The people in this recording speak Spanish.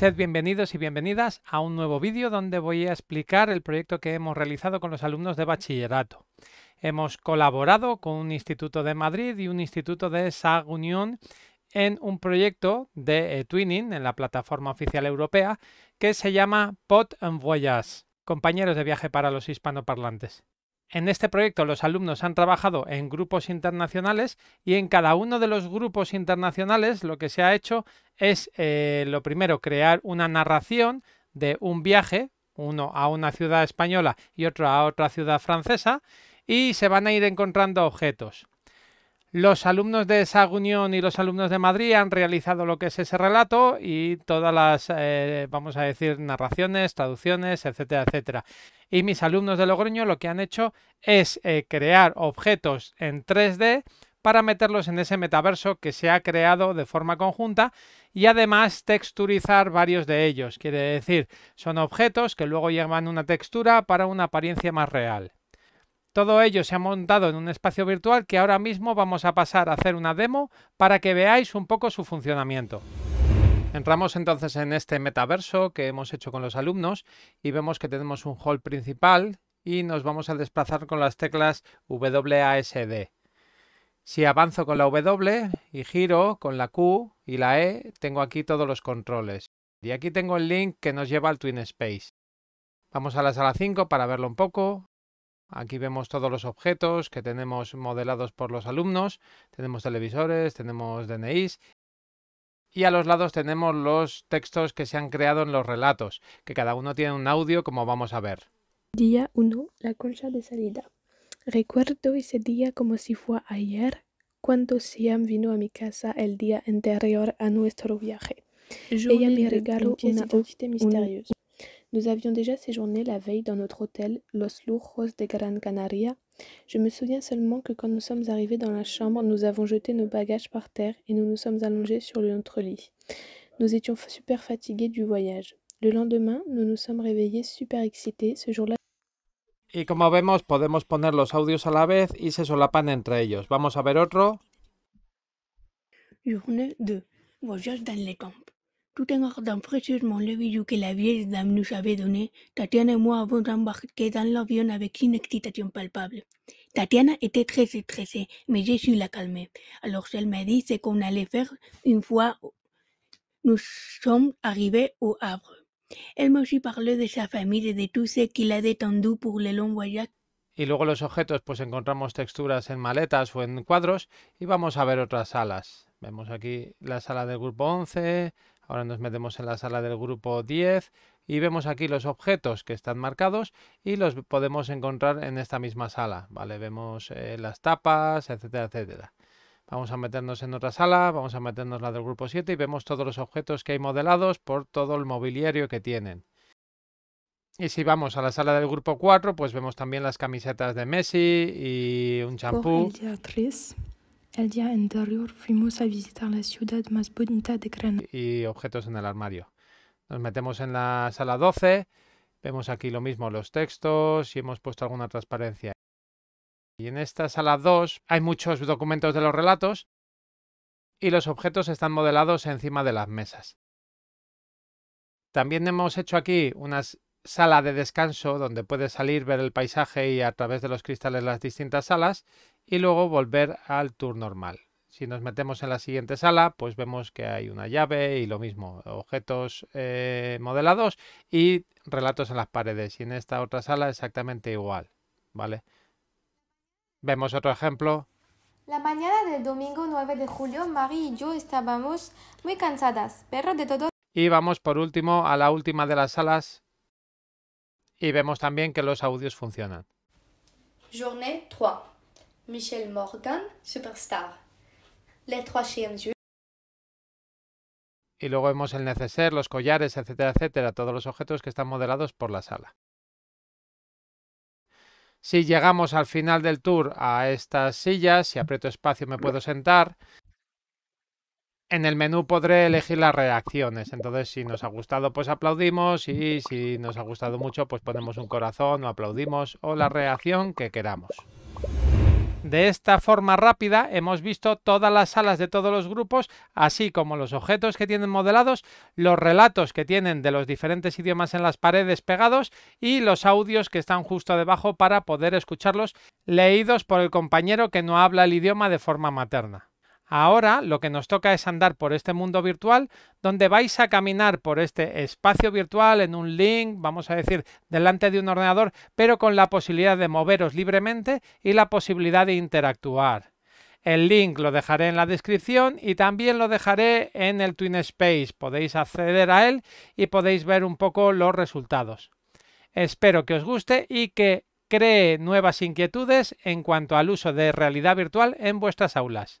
Sed bienvenidos y bienvenidas a un nuevo vídeo donde voy a explicar el proyecto que hemos realizado con los alumnos de bachillerato. Hemos colaborado con un instituto de Madrid y un instituto de Sagunión en un proyecto de eh, twinning en la plataforma oficial europea que se llama Pot en Voyage, compañeros de viaje para los hispanoparlantes. En este proyecto los alumnos han trabajado en grupos internacionales y en cada uno de los grupos internacionales lo que se ha hecho es, eh, lo primero, crear una narración de un viaje, uno a una ciudad española y otro a otra ciudad francesa, y se van a ir encontrando objetos. Los alumnos de Sagunión y los alumnos de Madrid han realizado lo que es ese relato y todas las, eh, vamos a decir, narraciones, traducciones, etcétera, etcétera. Y mis alumnos de Logroño lo que han hecho es eh, crear objetos en 3D para meterlos en ese metaverso que se ha creado de forma conjunta y además texturizar varios de ellos. Quiere decir, son objetos que luego llevan una textura para una apariencia más real. Todo ello se ha montado en un espacio virtual que ahora mismo vamos a pasar a hacer una demo para que veáis un poco su funcionamiento. Entramos entonces en este metaverso que hemos hecho con los alumnos y vemos que tenemos un hall principal y nos vamos a desplazar con las teclas WASD. Si avanzo con la W y giro con la Q y la E, tengo aquí todos los controles. Y aquí tengo el link que nos lleva al Twin Space. Vamos a la sala 5 para verlo un poco. Aquí vemos todos los objetos que tenemos modelados por los alumnos. Tenemos televisores, tenemos DNIs y a los lados tenemos los textos que se han creado en los relatos, que cada uno tiene un audio como vamos a ver. Día 1. La concha de salida. Recuerdo ese día como si fue ayer, cuando Siam vino a mi casa el día anterior a nuestro viaje. Ella me regaló una, Nous avions déjà séjourné la veille dans notre hôtel Los Lujos de Gran Canaria. Je me souviens seulement que quand nous sommes arrivés dans la chambre, nous avons jeté nos bagages par terre et nous nous sommes allongés sur notre lit. Nous étions super fatigués du voyage. Le lendemain, nous nous sommes réveillés super excités. Ce jour-là, Y como vemos, podemos poner los audios a la vez y se solapan entre ellos. Vamos a ver otro. Journée 2. Voyage dans les camps. tout en gardant précieusement le bijou que la vieille dame nous avait donné, Tatiana yo moi avons en el avión avec une excitation palpable. Tatiana était très stressée, mais j'ai su la calmer. Alors elle m'a dit ce qu'on allait faire une fois nous sommes arrivés au Havre. Elle m'a parlé de sa famille et de tout ce qu'il a détendu pour le long voyage y luego los objetos pues encontramos texturas en maletas o en cuadros y vamos a ver otras salas. Vemos aquí la sala del grupo 11, Ahora nos metemos en la sala del grupo 10 y vemos aquí los objetos que están marcados y los podemos encontrar en esta misma sala, ¿vale? Vemos eh, las tapas, etcétera, etcétera. Vamos a meternos en otra sala, vamos a meternos la del grupo 7 y vemos todos los objetos que hay modelados por todo el mobiliario que tienen. Y si vamos a la sala del grupo 4, pues vemos también las camisetas de Messi y un champú. El día anterior fuimos a visitar la ciudad más bonita de Granada. Y objetos en el armario. Nos metemos en la sala 12, vemos aquí lo mismo, los textos y hemos puesto alguna transparencia. Y en esta sala 2 hay muchos documentos de los relatos y los objetos están modelados encima de las mesas. También hemos hecho aquí unas sala de descanso donde puedes salir, ver el paisaje y a través de los cristales las distintas salas y luego volver al tour normal. Si nos metemos en la siguiente sala, pues vemos que hay una llave y lo mismo, objetos eh, modelados y relatos en las paredes. Y en esta otra sala exactamente igual, ¿vale? Vemos otro ejemplo. La mañana del domingo 9 de julio, Marie y yo estábamos muy cansadas, Perro de todo... Y vamos por último a la última de las salas y vemos también que los audios funcionan. Morgan, Superstar. Y luego vemos el neceser, los collares, etcétera, etcétera, todos los objetos que están modelados por la sala. Si llegamos al final del tour a estas sillas, si aprieto espacio me puedo sentar, en el menú podré elegir las reacciones. Entonces, si nos ha gustado, pues aplaudimos. Y si nos ha gustado mucho, pues ponemos un corazón o aplaudimos o la reacción que queramos. De esta forma rápida hemos visto todas las salas de todos los grupos, así como los objetos que tienen modelados, los relatos que tienen de los diferentes idiomas en las paredes pegados y los audios que están justo debajo para poder escucharlos leídos por el compañero que no habla el idioma de forma materna. Ahora lo que nos toca es andar por este mundo virtual, donde vais a caminar por este espacio virtual en un link, vamos a decir, delante de un ordenador, pero con la posibilidad de moveros libremente y la posibilidad de interactuar. El link lo dejaré en la descripción y también lo dejaré en el Twin Space. Podéis acceder a él y podéis ver un poco los resultados. Espero que os guste y que cree nuevas inquietudes en cuanto al uso de realidad virtual en vuestras aulas.